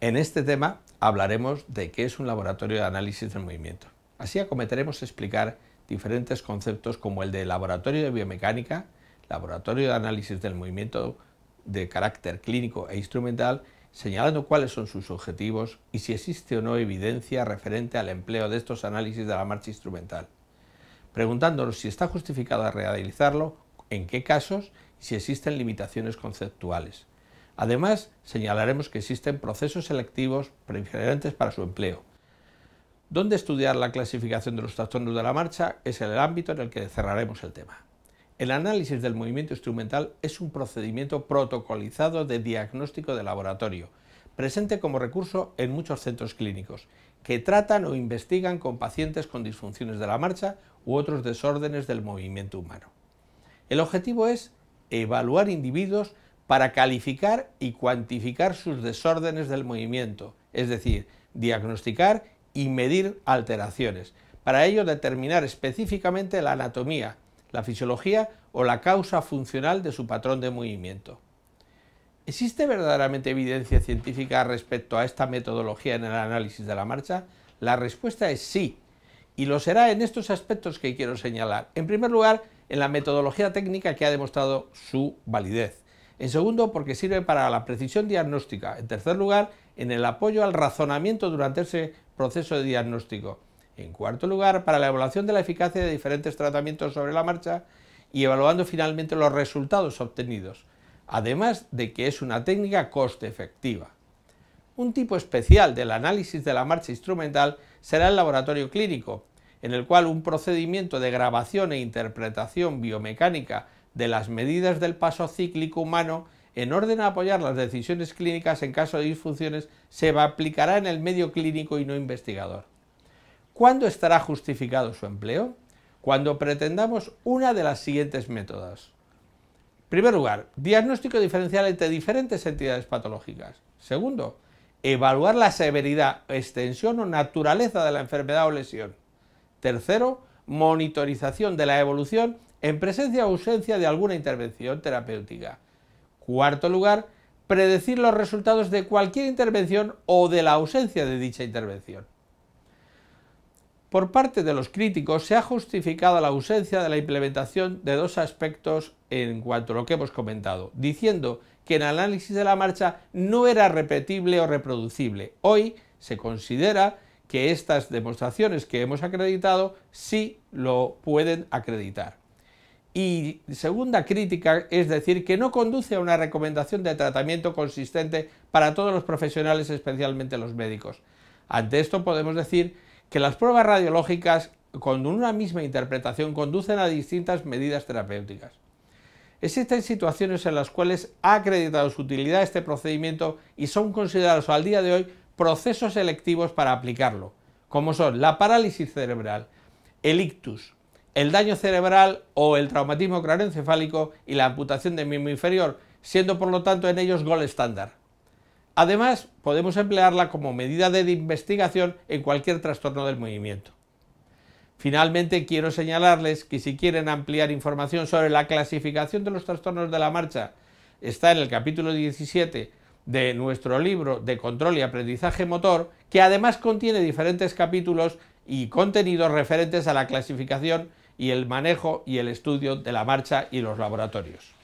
En este tema hablaremos de qué es un laboratorio de análisis del movimiento. Así acometeremos explicar diferentes conceptos como el de laboratorio de biomecánica, laboratorio de análisis del movimiento de carácter clínico e instrumental, señalando cuáles son sus objetivos y si existe o no evidencia referente al empleo de estos análisis de la marcha instrumental, preguntándonos si está justificado realizarlo, en qué casos y si existen limitaciones conceptuales. Además, señalaremos que existen procesos selectivos preferentes para su empleo. Dónde estudiar la clasificación de los trastornos de la marcha es el ámbito en el que cerraremos el tema. El análisis del movimiento instrumental es un procedimiento protocolizado de diagnóstico de laboratorio, presente como recurso en muchos centros clínicos, que tratan o investigan con pacientes con disfunciones de la marcha u otros desórdenes del movimiento humano. El objetivo es evaluar individuos para calificar y cuantificar sus desórdenes del movimiento, es decir, diagnosticar y medir alteraciones. Para ello determinar específicamente la anatomía, la fisiología o la causa funcional de su patrón de movimiento. ¿Existe verdaderamente evidencia científica respecto a esta metodología en el análisis de la marcha? La respuesta es sí, y lo será en estos aspectos que quiero señalar. En primer lugar, en la metodología técnica que ha demostrado su validez. En segundo, porque sirve para la precisión diagnóstica. En tercer lugar, en el apoyo al razonamiento durante ese proceso de diagnóstico. En cuarto lugar, para la evaluación de la eficacia de diferentes tratamientos sobre la marcha y evaluando finalmente los resultados obtenidos, además de que es una técnica coste efectiva. Un tipo especial del análisis de la marcha instrumental será el laboratorio clínico, en el cual un procedimiento de grabación e interpretación biomecánica de las medidas del paso cíclico humano en orden a apoyar las decisiones clínicas en caso de disfunciones se aplicará en el medio clínico y no investigador. ¿Cuándo estará justificado su empleo? Cuando pretendamos una de las siguientes métodos. En primer lugar, diagnóstico diferencial entre diferentes entidades patológicas. Segundo, evaluar la severidad, extensión o naturaleza de la enfermedad o lesión. Tercero, monitorización de la evolución en presencia o ausencia de alguna intervención terapéutica. Cuarto lugar, predecir los resultados de cualquier intervención o de la ausencia de dicha intervención. Por parte de los críticos se ha justificado la ausencia de la implementación de dos aspectos en cuanto a lo que hemos comentado, diciendo que el análisis de la marcha no era repetible o reproducible. Hoy se considera que estas demostraciones que hemos acreditado sí lo pueden acreditar. Y segunda crítica es decir que no conduce a una recomendación de tratamiento consistente para todos los profesionales, especialmente los médicos. Ante esto podemos decir que las pruebas radiológicas con una misma interpretación conducen a distintas medidas terapéuticas. Existen situaciones en las cuales ha acreditado su utilidad este procedimiento y son considerados al día de hoy procesos selectivos para aplicarlo, como son la parálisis cerebral, el ictus, el daño cerebral o el traumatismo craneoencefálico y la amputación de miembro inferior, siendo por lo tanto en ellos gol estándar. Además, podemos emplearla como medida de investigación en cualquier trastorno del movimiento. Finalmente, quiero señalarles que si quieren ampliar información sobre la clasificación de los trastornos de la marcha, está en el capítulo 17 de nuestro libro de control y aprendizaje motor, que además contiene diferentes capítulos y contenidos referentes a la clasificación y el manejo y el estudio de la marcha y los laboratorios.